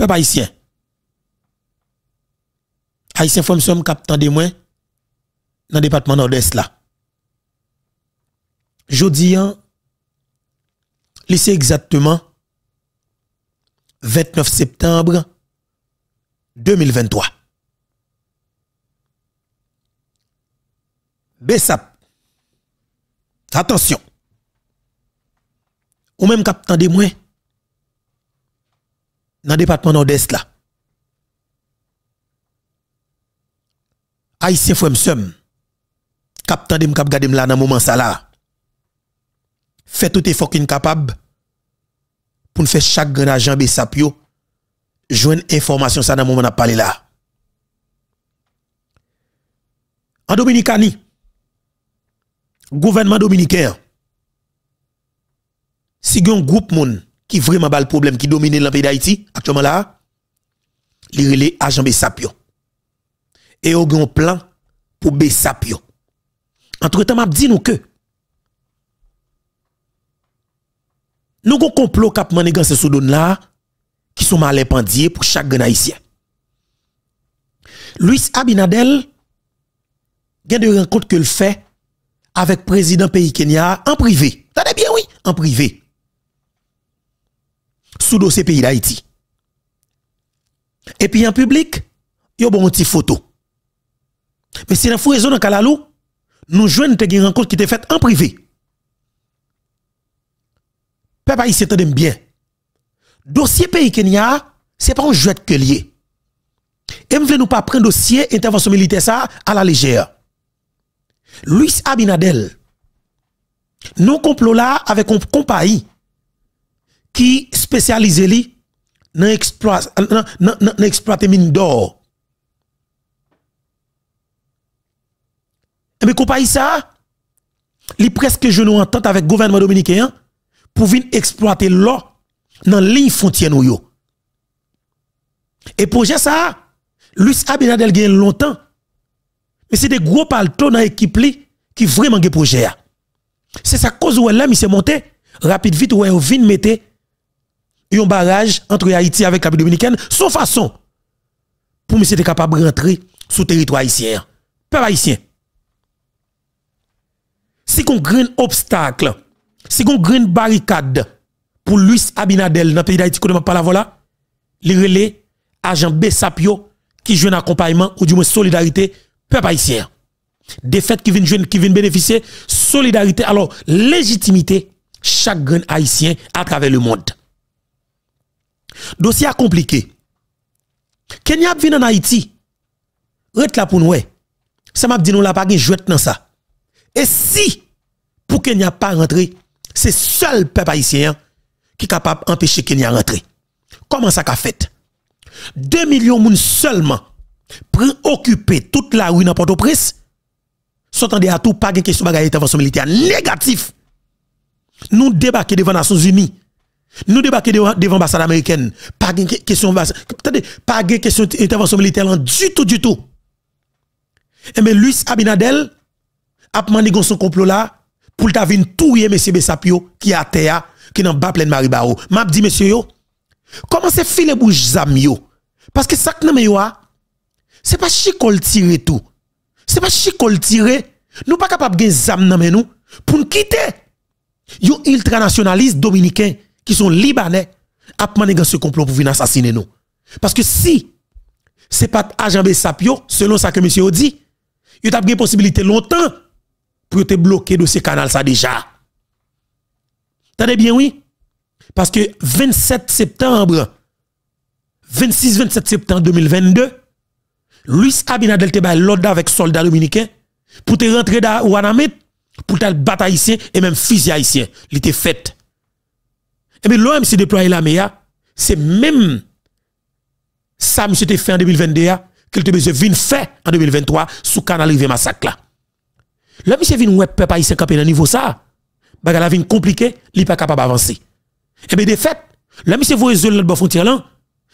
Peuple haïtien. Haïtien, faut me captain de moi dans le département nord-est là. Jodi hein, exactement 29 septembre 2023. Bessap, Attention. Ou même capitaine de moins dans le département nord-est là. Haïtien frère m'sem. Cap tande m cap gade là dans moment ça là. Fait tout effort qu'il capable pour faire chaque grand agent Bessapio joindre information ça dans moment n'a parlé là. En Dominicani, gouvernement dominicain, si un groupe moun qui vraiment bal le problème qui domine le pays d'Haïti, actuellement là, les relais Jean Bessapio. Et au grand plan pour Bessapio. Entre-temps, m'a dit nous que nous avons complot cap ce là qui sont mal pendiers pour chaque grand haïtien. Luis Abinadel a de rencontre que le fait avec le président pays Kenya en privé. T'as bien oui, en privé sous dossier pays d'Haïti. Et puis en public, yo bon petit photo. Mais c'est la raison dans Kalalou, nous jouons te une rencontre qui était faite en privé. Peuple haïtien t'en bien. Dossier pays Kenya, c'est pas un jouet de lié. Et ne nous pas prendre dossier intervention militaire ça à la légère. Luis Abinadel, nous complot là avec un compagnie qui spécialisé li dans l'exploitation exploiter mine d'or. Et mes compagnie ça, li presque genou en tant avec le gouvernement dominicain pour venir exploiter l'or dans les frontière yo. Et projet ça, Luis Abinadel gagne longtemps. Mais c'est des gros palto dans l'équipe qui vraiment gagne projet. C'est sa cause où elle là, misé monté. Rapide vite, où elle vient mettre un barrage entre Haïti avec la dominicaine, sans façon pour monsieur être capable de rentrer sur le territoire haïtien. Peuple haïtien. Si qu'on un obstacle, si qu'on une barricade pour Luis Abinadel dans le pays d'Haïti, qu'on ne pas la voilà, les relais, agent Bessapio, qui joue un accompagnement ou du moins solidarité, peu haïtien. Des fêtes qui viennent, qui bénéficier, solidarité, alors légitimité, chaque grand haïtien à travers le monde. Dossier compliqué. Kenya vient en Haïti. Ret la pour nous. Ça m'a dit nous la pas jouet dans ça. Et si pour Kenya pas rentre, c'est seul peuple haïtien hein, qui est capable d'empêcher Kenya rentrer. Comment ça qu'a fait 2 millions de moun seulement prend occuper toute la rue dans Port-au-Prince. S'entendez à tout pas de question bagay intervention militaire négatif. Nous débarquer devant les Nations Unies nous débarquons devant l'ambassade américaine. Pas de question, pas question d'intervention militaire du tout, du tout. Et eh mais Luis Abinadel a demandé son complot là pour ta tout touyer M. Bessapio qui a terre, qui n'a pas plein de Maribao. M'a dit, monsieur, comment c'est filer bouche zamio? Parce que ça que nous c'est pas chicol tirer tout. C'est pas chicol tirer. Nous pas capable de gagner des nous pour quitter. Yo ultranationalistes dominicain qui sont libanais, à dans ce complot pour venir assassiner nous. Parce que si c'est pas agent Sapio, selon ça que monsieur dit, il y a une possibilité longtemps pour te bloquer de ce canal ça déjà. Tenez bien oui. Parce que 27 septembre 26 27 septembre 2022, Luis Abinadel te l'ordre avec soldats dominicains pour te rentrer dans Wanamet pour te battre haïtien et même fusil haïtien. Il était fait. Et eh bien, l'OMC s'est déployé la MEA, c'est même ça, monsieur, te fait en 2022, qu'il te besoin de faire en 2023 sous canal rivière massacre là. Là, monsieur, vient pas y haïtien à dans niveau ça. vie est compliqué, il pas capable d'avancer. Et eh bien, de fait, là, monsieur, y zone de frontière là,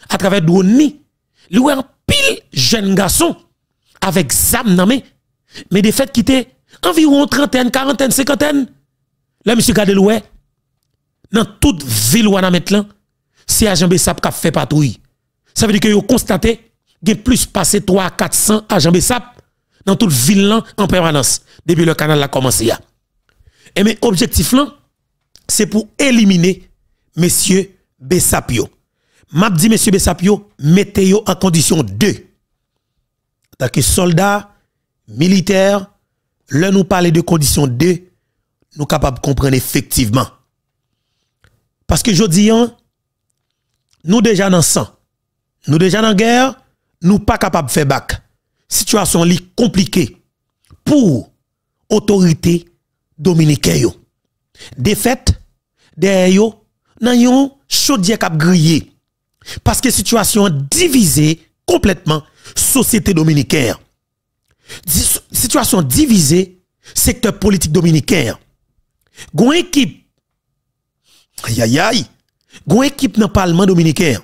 à travers Douani, il y a un pile jeunes garçons, avec ZAM nan mais mais de fait, quitter environ trentaine, quarantaine, cinquantaine. Là, monsieur, gardez le dans toute ville où on a maintenant, c'est agent Bessap qui a fait patrouille. Ça veut dire que vous constatez qu'il y plus passé 3 400 agents Bessap dans toute ville en permanence depuis le canal a commencé. Et mes objectifs, c'est pour éliminer Monsieur Bessapio. M'a dit Monsieur Bessapio, mettez en condition 2. Tant que soldats, militaires, là nous parler de condition 2, nous capables de comprendre effectivement parce que je dis, hein, nous déjà dans sang, nous déjà dans guerre, nous pas capable de faire bac. Situation li compliquée pour autorité dominicaine. Défaite, derrière n'ayons nan yon chaudier cap grillé. Parce que situation divisée complètement société dominicaine. Situation divisée secteur politique dominicain. Gon équipe Aïe aïe aïe. Gon équipe dans le Parlement dominicain,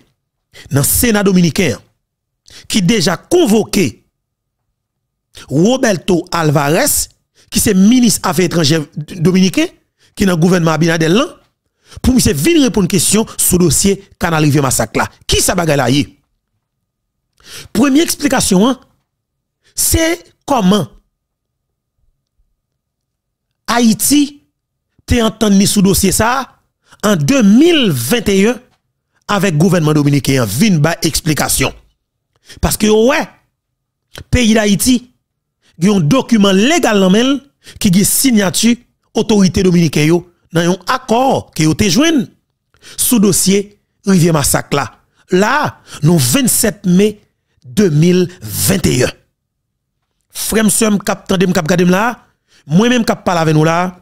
dans le Sénat dominicain, qui déjà convoqué Roberto Alvarez, qui est ministre Affaires étrangères dominicain, qui est dans le gouvernement Abinadel, pour monsieur venir répondre une question sur le dossier Canal Rivière Massacre là. Qui ça bagaille là? Première explication, hein, c'est comment Haïti t'es entendu sous dossier ça en 2021 avec gouvernement dominicain vin ba explication parce que ouais pays d'Haïti a un document légal dans qui a signature autorité dominicaine dans un accord qui ont joint sous dossier rivière massacre là là nous 27 mai 2021 frère monsieur cap tandem me là moi même cap parler avec nous là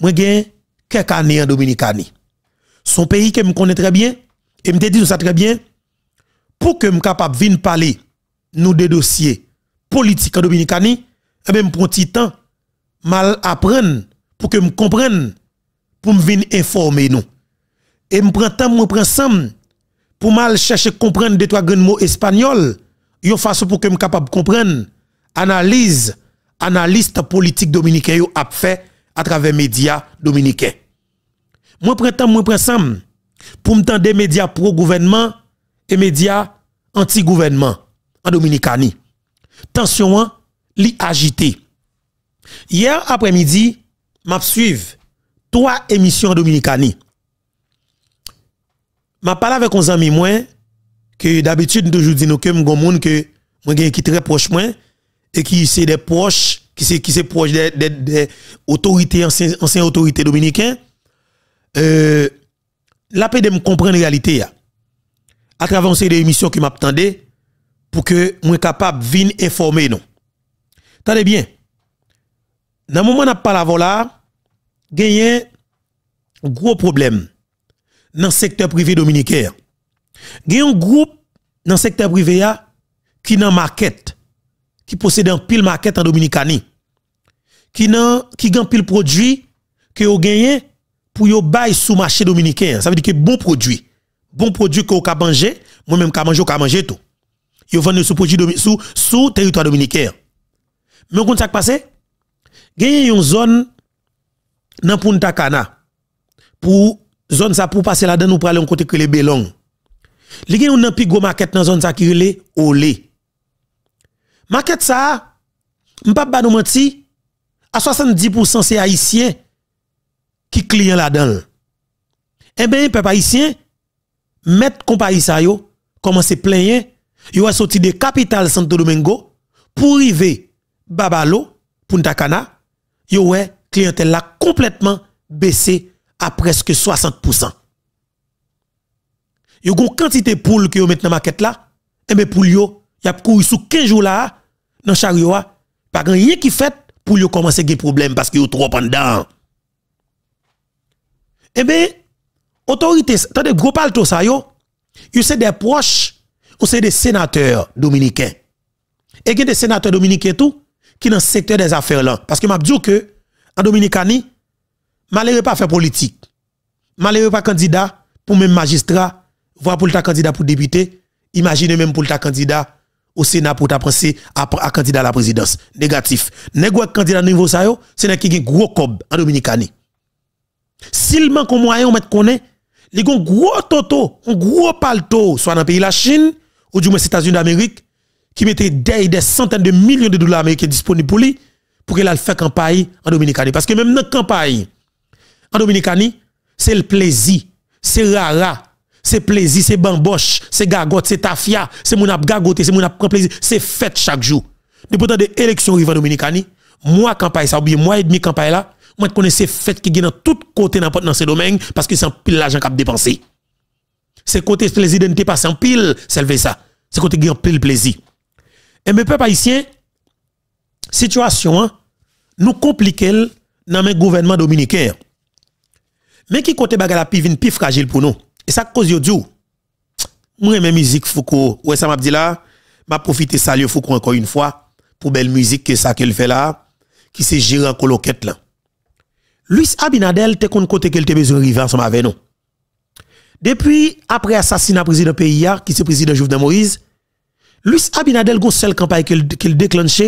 moi gen quelques années en Dominicani. Son pays que me connaît très bien, et me dit ça très bien, pour que je capable de parler nous des dossiers politiques en Dominicani, et eh même pour un petit temps, mal apprendre pour que me comprenne, pour me venir informer nous. Et me prends temps, me prends ensemble pour mal chercher comprendre des trois grands mots espagnols, une façon pour que me capable comprendre analyse analyste politique dominicain a fait à travers les médias dominicains. Moi prends temps, moi prends pour me des médias pro gouvernement et médias anti gouvernement en Dominicanie. Tension les hein, li Hier après-midi, m'a suivre trois émissions en Dominicanie. M'a parlé avec un ami moi, que d'habitude toujours dit nous que m'gon monde que moi qui très proche moi et qui c'est des proches qui c'est qui proche des autorités anciennes autorités dominicaines euh, la la me comprend la réalité à travers ces émissions qui m'attendait pour que sois capable venir informer non. Tenez bien. Dans le moment n'a pas la a un gros problème dans le secteur privé dominicain. a un groupe dans le secteur privé qui dans market qui possède un pile market en Dominicanie qui nan, qui gagne pile produit que ont gagné pour yo bail sous marché dominicain. Ça veut dire que bon produit, bon produit que vous manger, moi même ka manger, ka manger tout. Yo vendent sous produit sous sous territoire dominicain. Mais qui ça passé Gagne une zone dans Punta Cana pour zone ça pour passer là-dedans nous pour aller côté que les Belong. Li dans yon zone qui gwo maket nan zone sa ki rele ça, on sa, mpap ba nou menti, à 70% c'est haïtien qui client là-dedans. Eh bien, peuple haïtien, mettre compagnie ça yo, commencer plein hein. yo a sorti de capitale Santo Domingo pour arriver Babalo, Punta Cana, yo a clientèle là complètement baissé à presque 60%. Yo gon quantité poule que yo mettent dans maquette là, eh bien pour yo, y a couru sous 15 jours là dans chariot, pas rien qui fait pour yo commencer des problèmes parce que yo trop pendant. Eh bien, autorité, de gros palto ça yo, ils des proches ou c'est des sénateurs dominicains. Et il y a des sénateurs dominicains tout qui dans le secteur des affaires là. Parce que m'a dit que en Dominicanie, malheureux pas faire politique. Malheureux pas candidat pour même magistrat, voire pour le candidat pour député, imaginez même pour le candidat au Sénat pour ta à, à candidat à la présidence. Négatif. un candidat niveau ça yo, c'est qui gros cob en Dominicanie. S'il manque un moyen, on met est. il y a un gros toto, un gros palto, soit dans le pays de la Chine, ou du moins les États-Unis d'Amérique, qui mettait des, centaines de millions de dollars américains disponibles pour lui, pour qu'il fait campagne en Dominicanie. Parce que même dans la campagne, en Dominicanie, c'est le plaisir, c'est rara, c'est plaisir, c'est bamboche, c'est gagote, c'est tafia, c'est mon ap gagote, c'est mon ap plaisir, c'est fête chaque jour. Depuis de l'élection élections en Dominicanie, moi campagne ça, ou bien moi et demi campagne là, moi je connais ces fêtes qui dans tout côté dans ce domaine parce que c'est un pile l'argent qu'a dépensé. C'est côté les identités pas en pile, c'est fait ça. C'est côté gagne pile plaisir. Et mes peuples la situation hein, nous compliquée dans le gouvernement dominicain. Mais qui côté la pi vinn fragile pour nous. Et ça cause yo diou. Moi même musique Foucault, ouais ça m'a dit là, m'a profité faut Foucault encore une fois pour belle musique que ça qu'elle fait là, qui c'est en coloquette là. Luis Abinadel te kon kote kel te besoin rive ensemble avec nous. Depuis après assassinat président pays qui le président Jovenel Moïse, Luis Abinadel gon seule campagne qu'il déclenche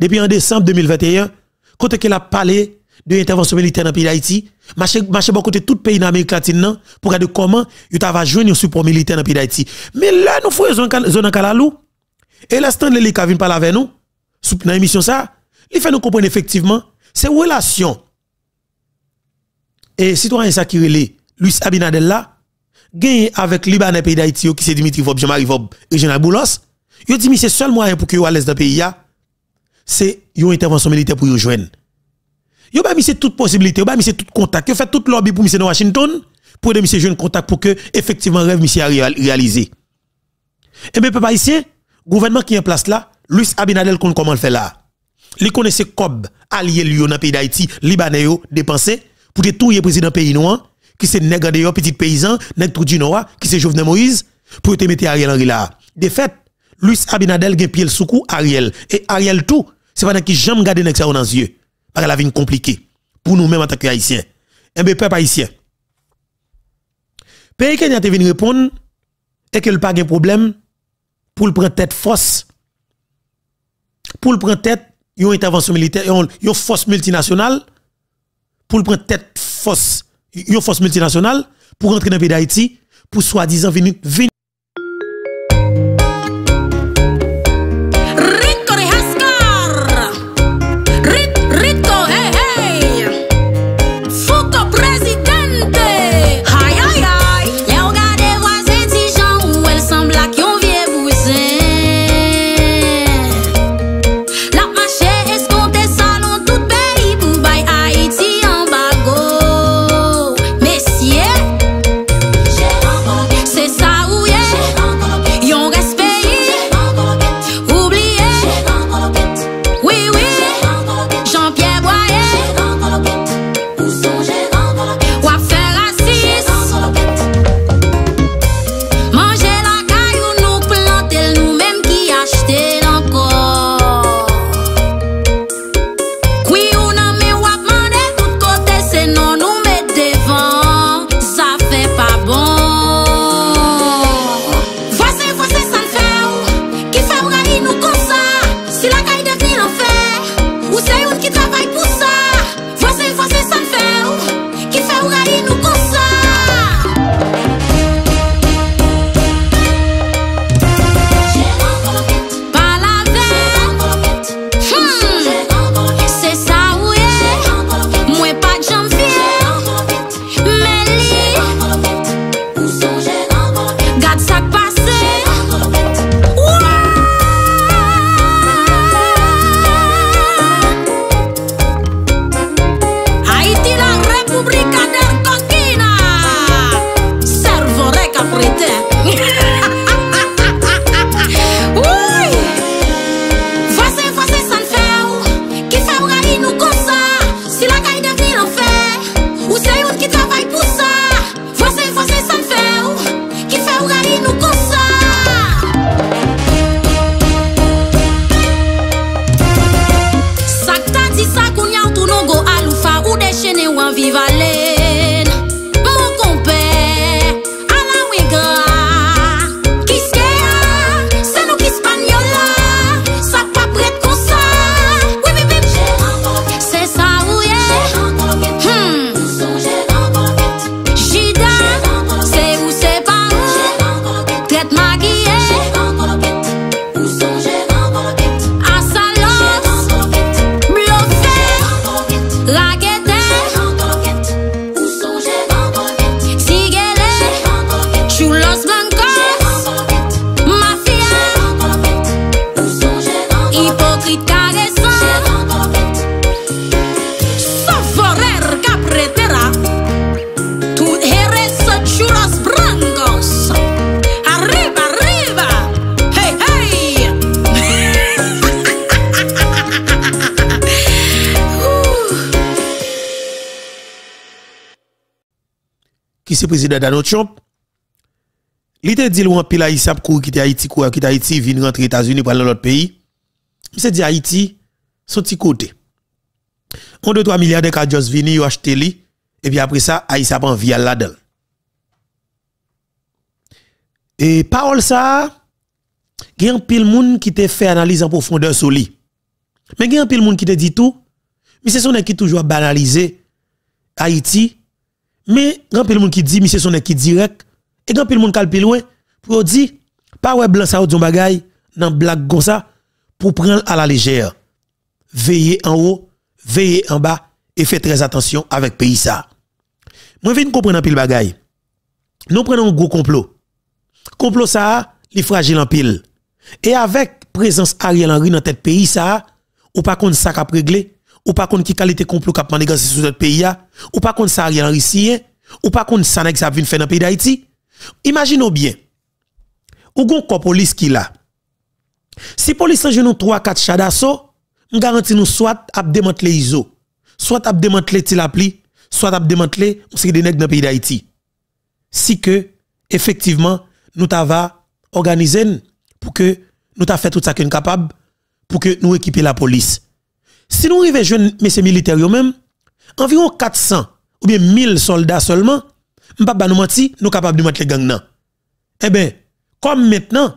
depuis en décembre 2021 côté qu'il a parlé de l'intervention militaire dans le pays d'Haïti, marché marché bon côté tout pays d'Amérique l'Amérique latine pour regarder comment il va jouer un support militaire dans le pays d'Haïti. Mais là nous faisons zone la Kalalou et l'instant les qui viennent parler avec nous sous dans émission ça, il fait nous comprendre effectivement ces relations et citoyen ça qui Luis Abinadel là gagné avec libanais pays d'Haïti qui c'est Dimitri Vob Jean-Marie Vob et Général Boulos yo dit mais c'est seul moyen pour que yo à l'aise dans pays c'est une intervention militaire pour yo joindre yo pas mis toute possibilité yo pas mis tout contact yo fait toute lobby pour monsieur dans Washington pour monsieur jeune contact pour que effectivement rêve monsieur réalisé et eh bien ici, le gouvernement qui est en place là Luis Abinadel comment le fait là il connaissait Cob allié lui dans pays d'Haïti libanais dépenser pour détruire le président pays noir, qui c'est nègre de petit paysan, nègre tout du qui c'est Jovenel Moïse, pour te mettre Ariel Henry là. De fait, Luis Abinadel gen pied soukou Ariel. Et Ariel tout, c'est pas qui jamais garder nègre ça dans les yeux. Parce que la vie compliquée. Pour nous-mêmes en tant que haïtiens. Eh peuple haïtien. Pays qui te venu répondre, et que le pas de problème, pour le prendre tête force. Pour le prendre tête, une intervention militaire, une force multinationale, pour le prendre tête force, une force multinationale, pour rentrer dans le pays d'Haïti, pour soi-disant venir qui c'est président Donald Trump, il te dit l'ouan pile Haïti a qui quitter Haïti, qui quitter Haïti, venir rentrer aux États-Unis pour aller dans l'autre pays. Il s'est dit Haïti, son petit côté. On 2-3 milliards de cadres vini, yo achete li, et puis après ça, Haïti a pas envie là-dedans. Et parole ça, il y a un pile moun qui te fait analyse en profondeur sur lui. Mais il y a un pile moun qui te dit tout, mais c'est son qui toujours banalisé Haïti mais grand pile monde qui dit monsieur son qui direct et grand pile monde qui loin pour dire pas ouais blanc ça ou bagay dans blague comme ça pour prendre à la légère. Veillez en haut, veillez en bas et faites très attention avec pays ça. Moi viens comprendre pile bagay. Nous prenons un gros complot. Complot ça, les fragile en pile. Et avec présence Ariel Henry dans tête pays ça, ou pas contre ça qu'a réglé ou pas contre qui qualité complot cap sur notre pays ou pas contre ça rien Henry ou pas contre ça nèg ça faire dans pays d'Haïti Imaginons bien ou gon une police qui là si la police a nous 3 4 chats nous garantis nous soit à démanteler ISO soit à démanteler Tilapli soit à démanteler ce qui des nègres dans pays d'Haïti si que effectivement nous avons organisé, pour que nous tout fait tout ça qu'on capable pour que nous équiper la police si nous arrivons jeunes messieurs militaires eux-mêmes, environ 400 ou bien 1000 soldats seulement, nous pas nous mentir, nous capables de mettre les gangs Eh bien, comme maintenant,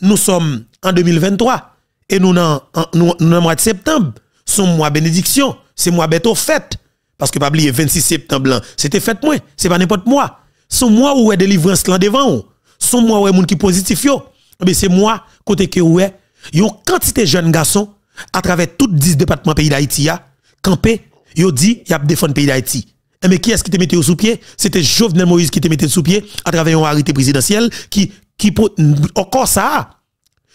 nous sommes en 2023 et nous dans en mois de septembre, son mois bénédiction, c'est mois aux fête parce que pas oublier 26 septembre c'était fête moins, c'est pas n'importe moi. Son mois où est délivrance là devant Son mois où des gens qui positif yo. Eh ben, c'est moi côté que ouais, une quantité de jeunes garçons à travers tous 10 départements pays d'Haïti, campé, yo dit, y a défendu pays d'Haïti. Eh, mais qui est-ce qui te mettait sous pied? C'était Jovenel Moïse qui te mettait sous pied à travers un arrêté présidentiel qui, qui, encore ça,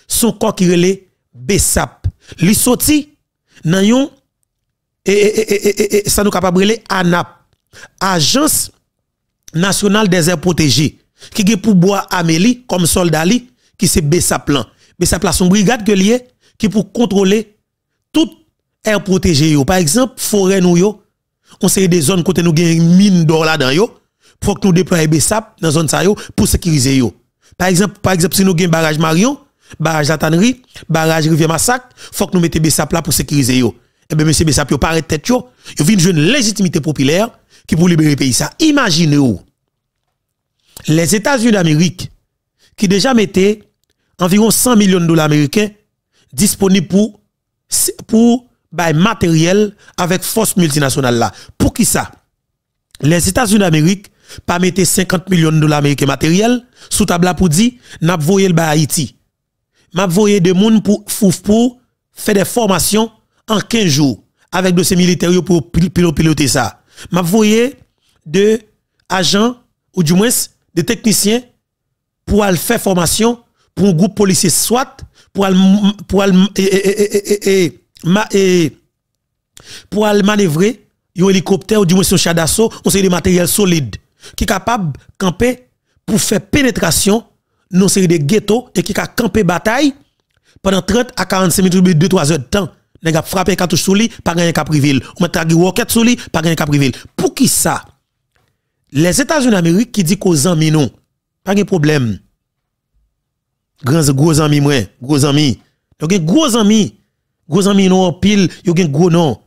son corps qui relait BESAP. Li sorti, nan yon, et, et, et, ça nous capable de ANAP, Agence Nationale des Airs Protégés, qui est pour bois Amélie comme soldat qui se BESAP là. BESAP là, son brigade que lié, qui pour contrôler tout air protégé yo. Par exemple, forêt nous yo, on sait des zones côté nous gagne mine d'or là dedans yo, faut que nous des BSAP dans zone ça yo pour sécuriser yo. Par exemple, par exemple si nous gagne barrage Marion, barrage La barrage Rivière Massacre, faut que nous mettez BSAP là pour sécuriser yo. Eh bien, monsieur BSAP yo paraît tête yo, yo vient une légitimité populaire qui pour libérer pays ça. Imaginez-vous. Les États-Unis d'Amérique qui déjà mettaient environ 100 millions de dollars américains disponible pour, pour matériel avec force multinationale là. Pour qui ça? Les États-Unis d'Amérique pas mettre 50 millions de dollars américains matériel sous table pour dire n'a voyé le Haïti. M'a voyé des monde pour pour faire des formations en 15 jours avec de ces militaires pour piloter ça. M'a voyé de agents ou du moins des techniciens pour aller faire formation pour un groupe policier SWAT pour pour manœuvrer un hélicoptère ou du moins un char d'assaut, on série de matériel solide qui est capable de camper pour faire pénétration dans une série de ghettos et qui capable camper bataille pendant 30 à 45 minutes, 2-3 heures de temps. Nèg a frappé cartouche sous lui, pas gagner Capriville. On mettra rocket sous lui, pas gagner Capriville. Pour qui ça? Les États-Unis d'Amérique qui disent qu'aux amis non, pas de problème grands gros amis moi, gros amis. Donc, gros amis. Gros amis non pile, yo gros nom.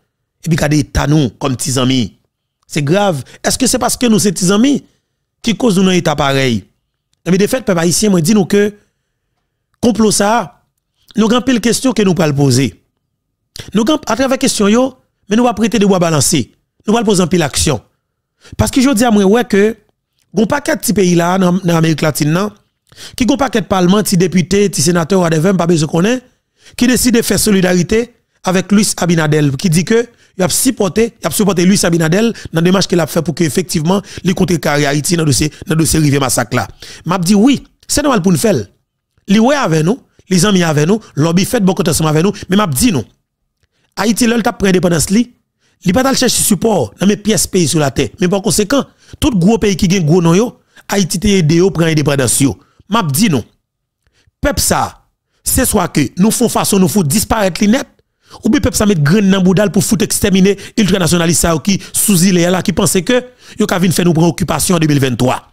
Et puis kade des nous comme petits amis. C'est grave. Est-ce que c'est parce que nous ces petits amis qui cause nous états état pareil Mais de fait peuple haïtien moi dit nous que complot ça nous grand pile question que nous pas poser. Nous à travers question yo, mais nous va prêter de bois balancer. Nous va poser en pile action. Parce que je dis à moi ouais que gon paquet petit pays là dans l'Amérique latine non qui pas de parlement, ti député, ti sénateur, whatever, pas besoin qui décide de faire solidarité avec Luis Abinadel, qui dit que il a supporté, il a supporté Luis Abinadel dans le démarche qu'il a fait pour que effectivement les contrecarrer Haïti dans dossier dans dossier rivière massacre là. M'a dit oui, c'est normal pour nous faire. Li ouais avec nous, les amis avec nous, lobby fait beaucoup ensemble avec nous, mais m'a dit non. Haïti a t'a indépendance li, li pas chercher support dans mes pièces pays sur la terre. Mais par conséquent, tout gros pays qui gagne gros nom Haïti t'aide yo prend indépendance yo m'a dit non. Peuple ça, c'est soit que nous font façon nous faut disparaître les net ou bien peuple ça met grain dans boudal pour foutre exterminer ultranationaliste qui sous île là qui pensait que yo ka faire nous prendre en 2023.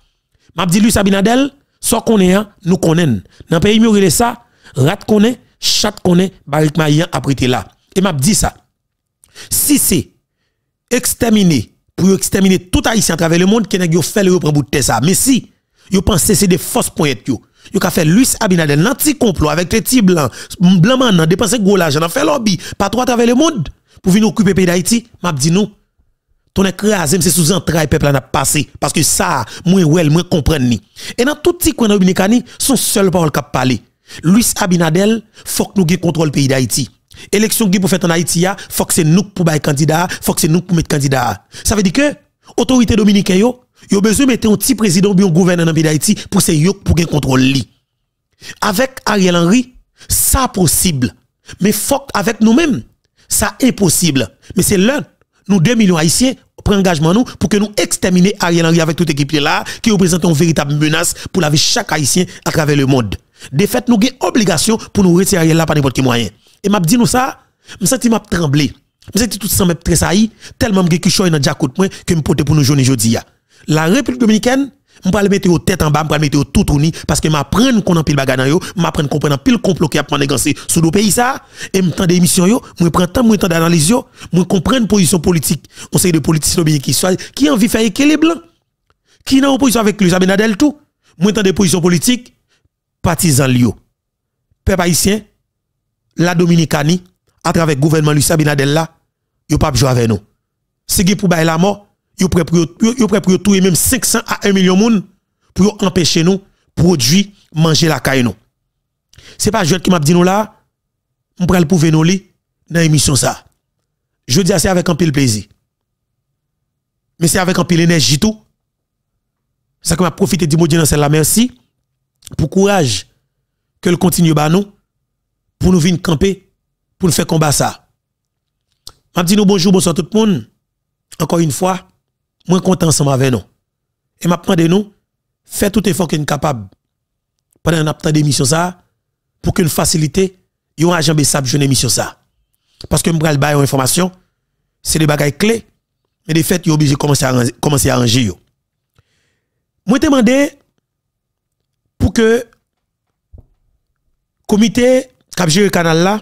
M'a dit lui Sabinadel, soit qu'on est nous connaissons. Dans pays mieux ça, rat connaît, chat connaît, barik maïen abrité là. Et m'a dit ça. Si c'est exterminer pour exterminer tout haïtien à travers le monde qui n'a fait le reprend bout de ça. Mais si Yo pensez c'est des fausses pointes yo. Yo ka fait Luis Abinadel lanti complot avec les petits blancs, blanc manan dépenser gros l'argent, fait lobby partout à travers le monde pour venir occuper pays d'Haïti. M'a dit nous ton écrasé c'est sous entrailles peuple n'a passé parce que ça moins ouais moins comprendre ni. Et dans tout petit coin dominicani, son seul parole qui parlé, Luis Abinadel, faut que nous gagne contrôle pays d'Haïti. Élection qui pour faire en Haïti, faut que c'est nous pour bailler candidat, faut que c'est nous pour mettre candidat. Ça veut dire que autorité dominicaine yo Yo a besoin mettre un petit président ou un gouverneur dans d'Haïti pour que yo pour contrôle Avec Ariel Henry, ça possible. Mais avec nous-mêmes, ça impossible. Mais c'est l'un. Nous 2 millions haïtiens prenons engagement nous pour que nous exterminions Ariel Henry avec toute équipe là qui représente une véritable menace pour la vie chaque haïtien à travers le monde. De fait, nous avons obligation pour nous retirer Ariel là par n'importe quel moyen. Et m'a dit nous ça, me sens m'a tremblé. Me senti tout ça très tressailli tellement me que dans jacout moi que me porter pour nous journée aujourd'hui la République dominicaine, je vais le mettre au tête en bas, je vais le mettre au tout ni. parce que je qu'on a pile bagage yo, je qu'on prend pile complot qui a prendre gancé sous pays ça, et m'tend des émissions yo, je prends temps, je temps d'analyse yo, je comprendre position politique, conseil sait de politiciens dominicains qui soit, qui envie faire équilibre, qui n'a opposition avec lui Abinadel tout, je prends des positions politiques, partisans lio. Peuple haïtien, la Dominicanie, à travers le gouvernement Luis Abinadel là, yo pas jouer avec nous. C'est qui pour bailler la mort, ils prêt pour tout même 500 à 1 million de monde pour empêcher nous produit manger la caille Ce C'est pas Joël qui m'a dit nous là, on le prouver nous li dans l'émission ça. Je dis c'est avec un pile plaisir. Mais c'est avec un pile énergie tout. Ça que m'a profité du mot dans merci pour courage que le continue ba nous pour nous venir camper pour nous faire combat ça. M'a dit nous bonjour bonsoir tout le monde. Encore une fois, moi content ensemble avec nous. Et maintenant, de nous, faire tout effort que nous capable pendant un temps d'émission ça pour qu'on facilite faciliter a agent Bessab jeune émission ça. Parce que m'bral bail information, c'est des bagailles clés, mais de fait, yon obligé commencer à commencer à arranger yo. Moi demandé pour que comité joué le canal là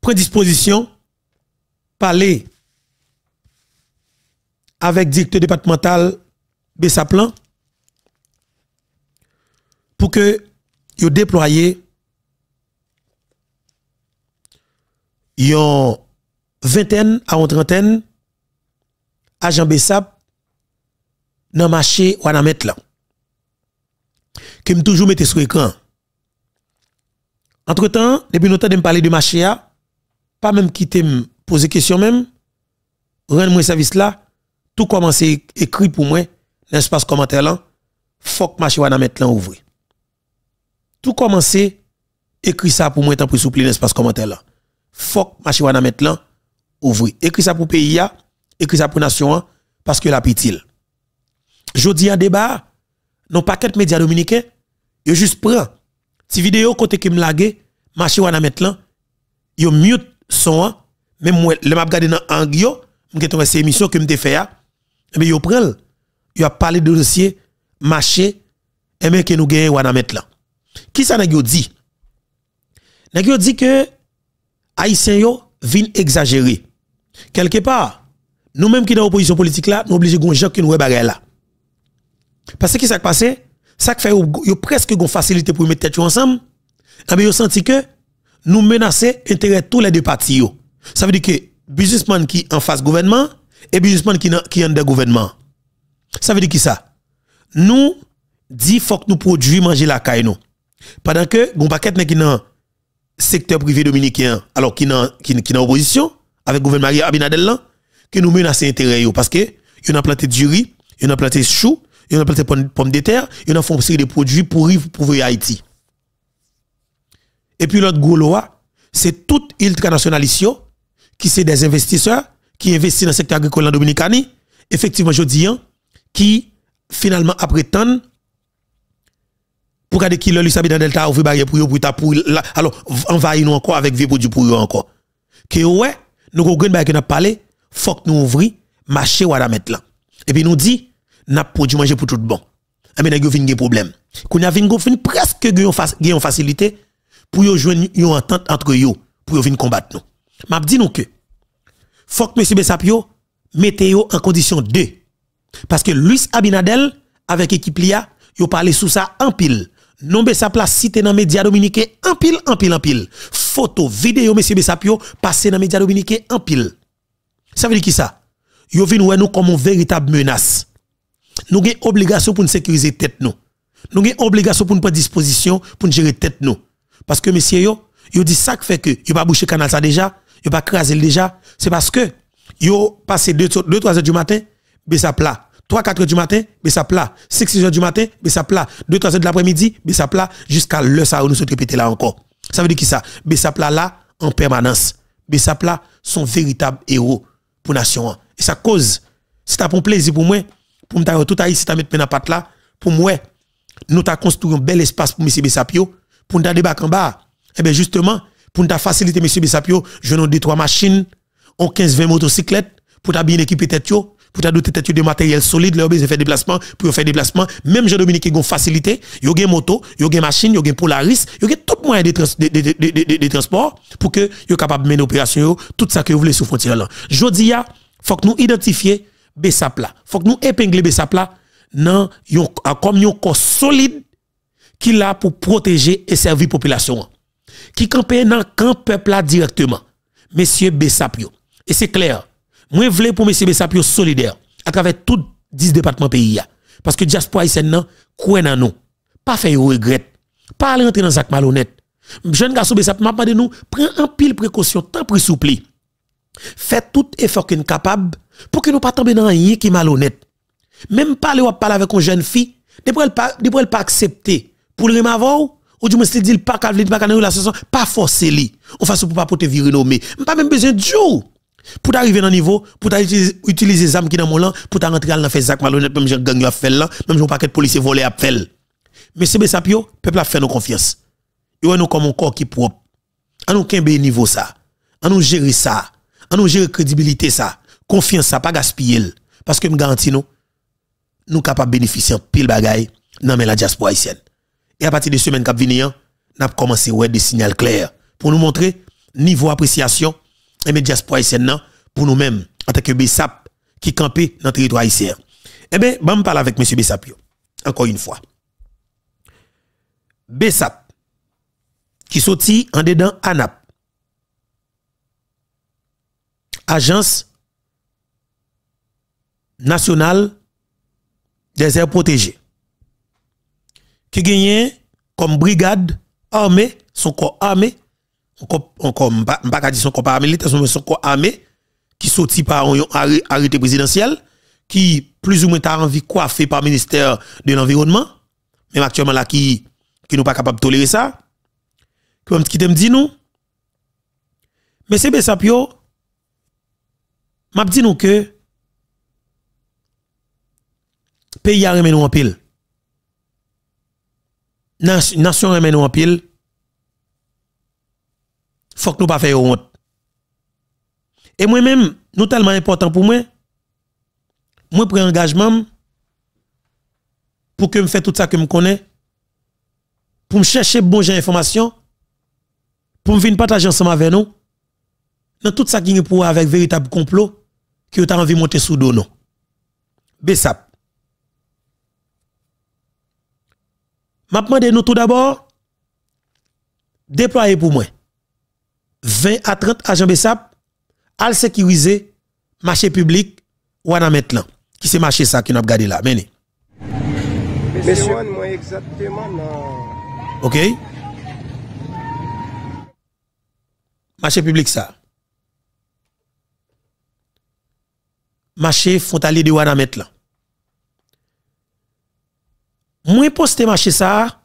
prenne disposition parler avec le directeur départemental Bessaplan pour que yo déployer yon vingtaine à une trentaine agents Bessap dans le marché ou la mettre là me toujours mis sur écran entre-temps depuis temps de me parler de marché pas même quitter me poser question même rendre moi service là tout à écrit pour moi, l'espace commentaire là, faut que marché dans mettre là ouvrir. Tout commencé écrit ça pour moi tant pour dans l'espace commentaire là. Faut que marché dans mettre là ouvrir. Écrit ça pour pays écrit ça pour nation parce que la pitié. Jodi en débat, non paquet médias dominicains, yo juste prend si vidéo côté qui me lagué, ma chouana, mettre là, yo mute son hein. même moi le map gade dans angio, m'était ces émission que me fait hein. Mais eh bien, ils prenez, parlé de dossier, marché, et eh bien, que nous gagnons, on mettre là. Qui ça n'a dit? N'a dit que Haïtiens yo exagérer. Quelque part, nous-mêmes qui dans l'opposition politique là, nous obligés de gens qui nous bagarre là. Parce que qui s'est passé, ça fait presque une facilité pour mettre tête ensemble. Et eh bien, senti que nous menacer intérêt tous les deux partis. Ça veut dire que businessman qui en face gouvernement, et businessman qui qui en des gouvernement. Ça veut dire qui ça Nous dit faut que nous produisons manger la caille nous. Pendant que gon paquet qui dans secteur privé dominicain alors qui dans qui qui opposition avec gouvernement Abinadel nous que nous ses intérêt parce que a ont planté du riz, ils ont planté chou, ils ont planté pommes de terre, ils ont fait des produits pourris pour pour Haïti. Et puis l'autre gros c'est tout ultranationaliste qui c'est des investisseurs qui investit dans le secteur agricole en Dominicanie, effectivement, je dis, hein, qui finalement après tant pour garder qui le sabi dans delta ouvrir barrière pour pour pour alors envahir nous encore avec vieux produits pour encore que ouais nous avons gagne bah, que n'a parlé faut que nous ouvri marché ou mettre là et puis nous dit n'a produit manger pour tout bon et nous avons des problème Nous a vinn presque une face facilité pour yo joindre une entente entre eux pour yo venir combattre nous m'a dit nous que faut que M. Bessapio mette en condition 2. Parce que Luis Abinadel, avec équipe LIA, yo parlé sous ça en pile. Non sa place cité dans médias dominicains en pile, en pile, en pile. Photo, vidéo, M. Bessapio, passé dans médias dominicains en pile. Ça veut dire qui ça? Yo vin nous comme une véritable menace. Nous avons obligation pour nous sécuriser tête nous. Nous avons obligation pour nous prendre disposition pour nous gérer tête nous. Parce que monsieur yo, yo dit ça qui fait que yo pas bouché canal ça déjà, yo pas craser déjà, c'est parce que yo passé 2 2 3 heures du matin, mais ça plat. 3 4 heures du matin, mais ça plat. 6 heures du matin, mais ça plat. 2 3 heures de l'après-midi, mais ça plat jusqu'à l'heure ça nous sommes répéter là encore. Ça veut dire qui ça Mais là en permanence. Mais ça plat sont véritables héros pour nation. Et ça cause c'est un plaisir pour moi pour me tout ici ta mettre dans patte là pour moi nous t'a construit un bel espace pour monsieur Bessapio pour nous débattre en bas. Et eh bien justement, pour nous faciliter, monsieur Bessapio, je pas deux, trois machines, en 15-20 motocyclettes, pour ta bien équiper tête pour ta doter des de matériel solide, leur besoin faire déplacement, pour faire déplacement. Même Jean-Dominique, ils ont facilité, ils ont moto, ils ont machine, ils ont Polaris, ils ont tout moyen de, de, transport pour que soient capable de mener opération. tout ça que vous voulez sous frontière là. Je dis, il faut que nous identifions Bessap Il faut que nous épinglions Bessap non, comme un corps solide qu'il a pour protéger et servir la population. Hein qui campait dans camp peuple directement. Monsieur Bessapio. Et c'est clair. Moi, je voulais pour monsieur Bessapio solidaire à travers tout 10 départements pays. Parce que diaspora haïtienne, non, quoi en nous? Pas faire regret. Pas aller entrer dans sac malhonnête. Jeune garçon Bessapio m'a de nous, prends un pile précaution, tant pris soupli. Faites tout effort qu'il est capable pour que nous pas tomber dans rien qui malhonnête. Même pas aller parler avec une jeune fille, ne pourrait pas accepter pour le remavou ou du moins dit pas qu'à pas la relation pas forcer lui on fasse pour pas porter virer nommé pas même besoin de jour pour arriver dans niveau pour utiliser les armes qui dans mon lan pour t'entrer dans faire zac malhonnête même j'ai gang la fell, là même j'ai paquet de policiers volés à faire mais c'est sapio peuple a fait nos confiance Et nous comme un corps qui propre on nous kembe niveau ça on nous gérer ça on nous gérer crédibilité ça confiance ça pas gaspiller parce que me garantis nous nous capable bénéficier pile bagaille dans la diaspora haïtienne et à partir des semaines qui viennent, nous avons commencé à des signaux clairs pour nous montrer niveau appréciation et médias pour nous-mêmes en tant que BESAP qui campait dans le territoire haïtien. Eh bien, je parle avec M. BESAP, Encore une fois. BESAP, qui sortit en dedans ANAP, Agence nationale des aires protégées qui gagnent comme brigade armée, son corps armé, on comme pas dire son corps paramilitaire, son corps armé qui sorti par un arrêté présidentiel qui plus ou moins t'a envie coiffer par le ministère de l'environnement, même actuellement là qui qui nous pas capable de tolérer ça. Comme qui me dit nous mais c'est Pio. m'a dit nous que pays a remis nous en pile nation remet en pile. Faut que nous pas faire honte. Et moi-même, nous tellement important pour moi, moi prends engagement pour que me fait tout ça que me connais pour me chercher bon genre information pour me venir partager ensemble avec nous dans tout ça qui est pour avec véritable complot que tu as envie de monter sous dos non. ça. m'a demandé nous tout d'abord déployer pour moi 20 à 30 agents BSAP à sécuriser marché public ou à qui c'est marché ça qui a gardé là Monsieur, moi exactement non. OK Marché public ça. Marché frontalier de Wanametlan moi poste marché ça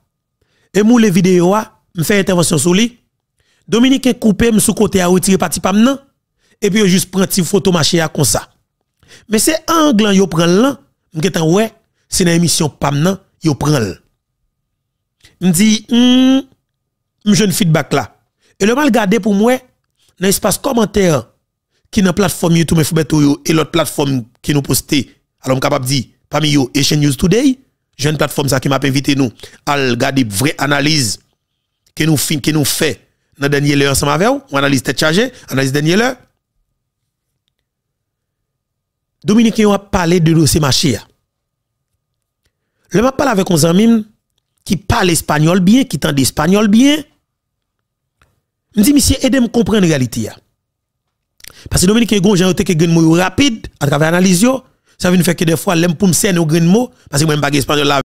et mou les vidéos ah, me fait intervention sur lui. Dominique coupé me sous côté a ah, retirer parti pam nan et puis juste prend une photo marché ah, comme ça. Mais c'est angle yo prend là, m'kèt en ouais, c'est une émission pam nan, yo prend l. M'di hmm jeune feedback là. Et le mal gardé pour moi dans espace commentaire qui dans plateforme YouTube et l'autre plateforme qui nous poste. Alors capable dit parmi yo et News Today jeune plateforme ça qui m'a invité nous à regarder vraie analyse que nous fin fait dans dernière heure ensemble avec vous, analyse tête chargée, analyse dernière heure. Dominique a parlé de dossier marché. Le m'a parlé avec un ami qui parle espagnol bien, qui tente espagnol bien. Je dis monsieur aidez-moi comprendre la réalité Parce que Dominique Gon j'ai été que gagne rapide à travers analyse ça veut dire que des fois, l'aime pour me cerner au grain de mots, parce que moi, je ne pas espagnol là.